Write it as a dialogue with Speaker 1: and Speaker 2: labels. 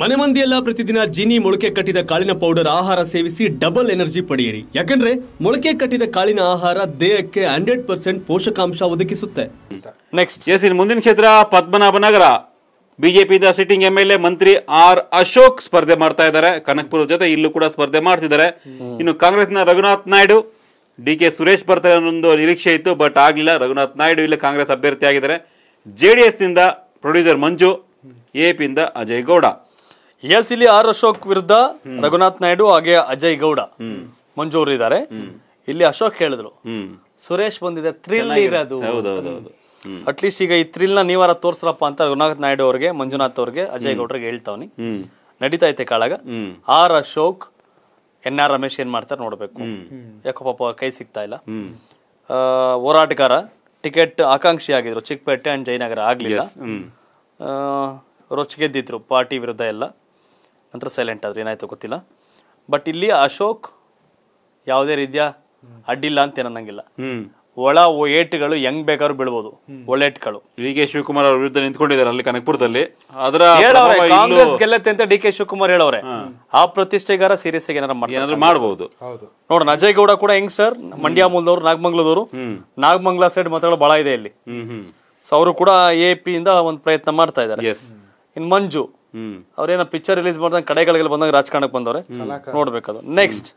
Speaker 1: ಮನೆ ಮಂದಿಯೆಲ್ಲ ಪ್ರತಿದಿನ ಜೀನಿ ಮೊಳಕೆ ಕಟ್ಟಿದ ಕಾಳಿನ ಪೌಡರ್ ಆಹಾರ ಸೇವಿಸಿ ಡಬಲ್ ಎನರ್ಜಿ ಪಡೆಯಿರಿ
Speaker 2: ಯಾಕಂದ್ರೆ ಮೊಳಕೆ ಕಟ್ಟಿದ ಕಾಳಿನ ಆಹಾರ ದೇಹಕ್ಕೆ ಹಂಡ್ರೆಡ್ ಪರ್ಸೆಂಟ್ ಪೋಷಕಾಂಶ ಒದಗಿಸುತ್ತೆ ನೆಕ್ಸ್ಟ್ ಎಸ್ ಮುಂದಿನ ಕ್ಷೇತ್ರ Padmanabhanagar BJP sitting M L A ಮಂತ್ರಿ ಆರ್ ಅಶೋಕ್ ಸ್ಪರ್ಧೆ ಮಾಡ್ತಾ ಇದ್ದಾರೆ ಕನಕಪುರ ಜೊತೆ ಇಲ್ಲೂ ಕೂಡ ಸ್ಪರ್ಧೆ ಮಾಡ್ತಿದ್ದಾರೆ ಇನ್ನು ಕಾಂಗ್ರೆಸ್ನ ರಘುನಾಥ್ ನಾಯ್ಡು ಡಿ ಕೆ ಸುರೇಶ್ ಬರ್ತಾರೆ ಅನ್ನೋ ನಿರೀಕ್ಷೆ ಇತ್ತು ಬಟ್ ಆಗ್ಲಿಲ್ಲ ರಘುನಾಥ್ ನಾಯ್ಡು ಇಲ್ಲಿ ಕಾಂಗ್ರೆಸ್ ಅಭ್ಯರ್ಥಿ ಆಗಿದ್ದಾರೆ ಜೆಡಿಎಸ್ ನಿಂದ ಪ್ರೊಡ್ಯೂಸರ್ ಮಂಜು ಎಪಿಯಿಂದ ಅಜಯ್ ಗೌಡ ಎಸ್ ಇಲ್ಲಿ ಆರ್ ಅಶೋಕ್ ವಿರುದ್ಧ ರಘುನಾಥ್ ನಾಯ್ಡು ಹಾಗೆ ಅಜಯ್ ಗೌಡ ಮಂಜೂರ್
Speaker 1: ಇದ್ದಾರೆ ಇಲ್ಲಿ ಅಶೋಕ್ ಹೇಳಿದ್ರು ಸುರೇಶ್ ಬಂದಿದೆ ಥ್ರಿಲ್ ಇರೋದು ಅಟ್ಲೀಸ್ಟ್ ಈಗ ಈ ಥ್ರಿಲ್ ನ ನೀವಾರ ತೋರ್ಸ್ರಪ್ಪ ಅಂತ ರಘುನಾಥ್ ನಾಯ್ಡು ಅವ್ರಿಗೆ ಮಂಜುನಾಥ್ ಅವ್ರಿಗೆ ಅಜಯ್ ಗೌಡ್ರಿಗೆ ಹೇಳ್ತಾವನಿ ನಡೀತಾ ಐತೆ ಕಾಳಾಗ R Ashok N R Ramesh ಏನ್ ಮಾಡ್ತಾರೆ ನೋಡ್ಬೇಕು ಯಾಕೋ ಪಾಪ ಕೈ ಸಿಗ್ತಾ ಇಲ್ಲ ಹೋರಾಟಗಾರ ಟಿಕೆಟ್ ಆಕಾಂಕ್ಷಿ ಆಗಿದ್ರು ಚಿಕ್ಕಪೇಟೆ ಅಂಡ್ ಜಯನಗರ ಆಗ್ಲಿಲ್ಲ ರೊಚ್ಚಿಗೆದ್ದಿದ್ರು ಗೆದ್ದಿದ್ರು ಪಾರ್ಟಿ ವಿರುದ್ಧ ಎಲ್ಲ ನಂತರ ಸೈಲೆಂಟ್ ಆದ್ರೆ ಏನಾಯ್ತು ಗೊತ್ತಿಲ್ಲ ಬಟ್ ಇಲ್ಲಿ ಅಶೋಕ್ ಯಾವುದೇ ರೀತಿಯ ಅಡ್ಡಿಲ್ಲ ಅಂತ ಏನನ್ನಂಗಿಲ್ಲ ಒಳ ಏಟ್ಗಳು ಹೆಂಗ್ ಬೇಕಾದ್ರು ಬೀಳ್ಬೋದು
Speaker 2: ಒಳ್ಳೆಟ್ಗಳು ಡಿ ಕೆ ಶಿವಕುಮಾರ್ ಅವ್ರ ವಿರುದ್ಧ ನಿಂತ್ಕೊಂಡಿದ್ದಾರೆ ಅಲ್ಲಿ ಕನಕಪುರದಲ್ಲಿ ಅದರ ಕಾಂಗ್ರೆಸ್
Speaker 1: ಗೆಲ್ಲತ್ತೆ ಅಂತ ಡಿ ಕೆ ಶಿವಕುಮಾರ್ ಹೇಳವ್ರೆ
Speaker 2: ಆ ಪ್ರತಿಷ್ಠೆಗಾರ ಸೀರಿಯಸ್ ಆಗಿ ಏನಾದ್ರು ಮಾಡಬಹುದು ನೋಡೋಣ
Speaker 1: ಅಜಯ್ ಗೌಡ ಕೂಡ ಹೆಂಗ್ ಸರ್ ಮಂಡ್ಯ ಮೂಲದವರು ನಾಗಮಂಗ್ಲದವ್ರು ನಾಗಮಂಗ್ಲ ಸೈಡ್ ಮಾತಾಡೋ ಬಹಳ ಇದೆ ಇಲ್ಲಿ ಸೊ ಅವರು ಕೂಡ ಎ ಪಿ ಇಂದ ಒಂದು ಪ್ರಯತ್ನ ಮಾಡ್ತಾ ಇದ್ದಾರೆ ಇನ್ ಮಂಜು ಅವ್ರೇನೋ ಪಿಕ್ಚರ್ ರಿಲೀಸ್ ಮಾಡ್ದಂಗೆ ಕಡೆಗಳಿಗೆ ಬಂದಾಗ ರಾಜಕಾರಣಕ್ಕೆ ಬಂದವ್ರೆ ಅದು ನೆಕ್ಸ್ಟ್